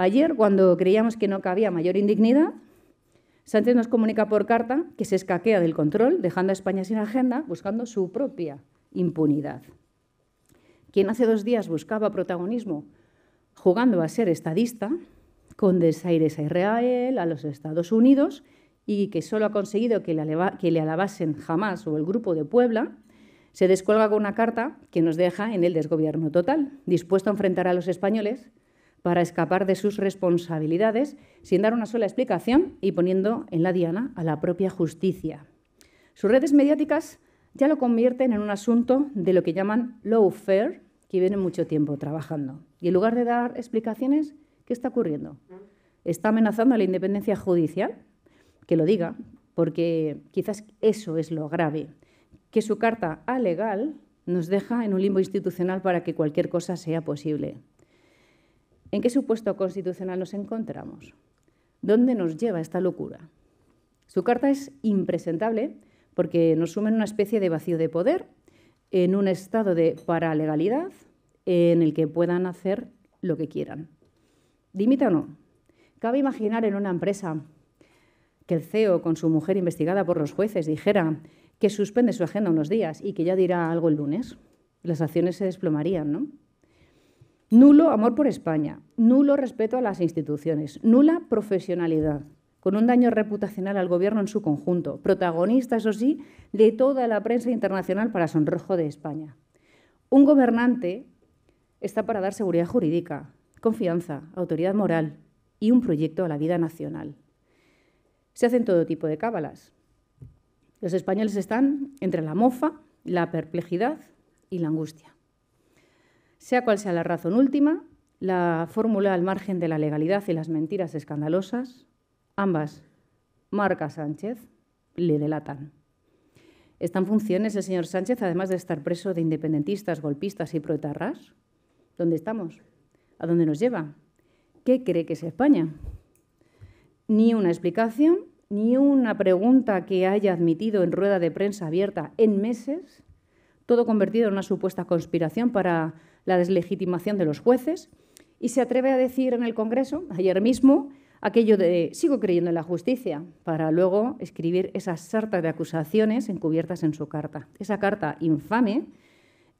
Ayer, cuando creíamos que no cabía mayor indignidad, Sánchez nos comunica por carta que se escaquea del control, dejando a España sin agenda, buscando su propia impunidad. Quien hace dos días buscaba protagonismo jugando a ser estadista, con desaires a Israel, a los Estados Unidos, y que solo ha conseguido que le, alabasen jamás o el Grupo de Puebla, se descuelga con una carta que nos deja en el desgobierno total, dispuesto a enfrentar a los españoles para escapar de sus responsabilidades sin dar una sola explicación y poniendo en la diana a la propia justicia. Sus redes mediáticas ya lo convierten en un asunto de lo que llaman lawfare, que viene mucho tiempo trabajando. Y en lugar de dar explicaciones, ¿qué está ocurriendo? ¿Está amenazando a la independencia judicial? Que lo diga, porque quizás eso es lo grave, que su carta a legal nos deja en un limbo institucional para que cualquier cosa sea posible. ¿En qué supuesto constitucional nos encontramos? ¿Dónde nos lleva esta locura? Su carta es impresentable porque nos suma en una especie de vacío de poder, en un estado de paralegalidad en el que puedan hacer lo que quieran. Dimita o no. Cabe imaginar en una empresa que el CEO, con su mujer investigada por los jueces, dijera que suspende su agenda unos días y que ya dirá algo el lunes. Las acciones se desplomarían, ¿no? Nulo amor por España, nulo respeto a las instituciones, nula profesionalidad, con un daño reputacional al gobierno en su conjunto, protagonista, eso sí, de toda la prensa internacional para sonrojo de España. Un gobernante está para dar seguridad jurídica, confianza, autoridad moral y un proyecto a la vida nacional. Se hacen todo tipo de cábalas. Los españoles están entre la mofa, la perplejidad y la angustia. Sea cual sea la razón última, la fórmula al margen de la legalidad y las mentiras escandalosas, ambas, marca Sánchez, le delatan. Está en funciones el señor Sánchez, además de estar preso de independentistas, golpistas y proetarras. ¿Dónde estamos? ¿A dónde nos lleva? ¿Qué cree que es España? Ni una explicación, ni una pregunta que haya admitido en rueda de prensa abierta en meses, todo convertido en una supuesta conspiración para la deslegitimación de los jueces y se atreve a decir en el Congreso, ayer mismo, aquello de sigo creyendo en la justicia, para luego escribir esa sarta de acusaciones encubiertas en su carta. Esa carta infame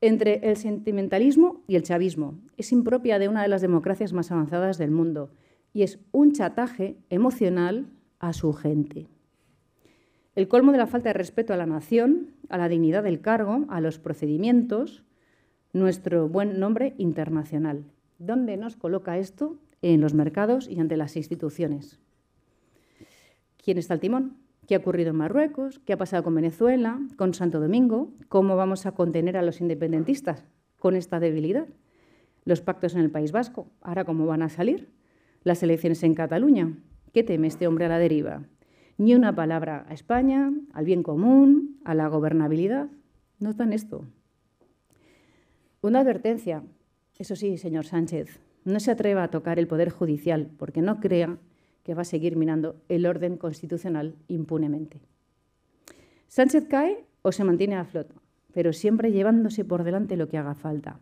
entre el sentimentalismo y el chavismo. Es impropia de una de las democracias más avanzadas del mundo y es un chataje emocional a su gente. El colmo de la falta de respeto a la nación, a la dignidad del cargo, a los procedimientos, nuestro buen nombre internacional. ¿Dónde nos coloca esto? En los mercados y ante las instituciones. ¿Quién está al timón? ¿Qué ha ocurrido en Marruecos? ¿Qué ha pasado con Venezuela? ¿Con Santo Domingo? ¿Cómo vamos a contener a los independentistas con esta debilidad? ¿Los pactos en el País Vasco? ¿Ahora cómo van a salir? ¿Las elecciones en Cataluña? ¿Qué teme este hombre a la deriva? Ni una palabra a España, al bien común, a la gobernabilidad. Notan esto, una advertencia, eso sí, señor Sánchez, no se atreva a tocar el Poder Judicial porque no crea que va a seguir minando el orden constitucional impunemente. Sánchez cae o se mantiene a flota, pero siempre llevándose por delante lo que haga falta.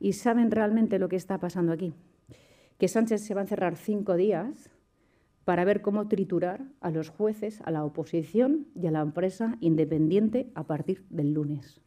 Y saben realmente lo que está pasando aquí, que Sánchez se va a encerrar cinco días para ver cómo triturar a los jueces, a la oposición y a la empresa independiente a partir del lunes.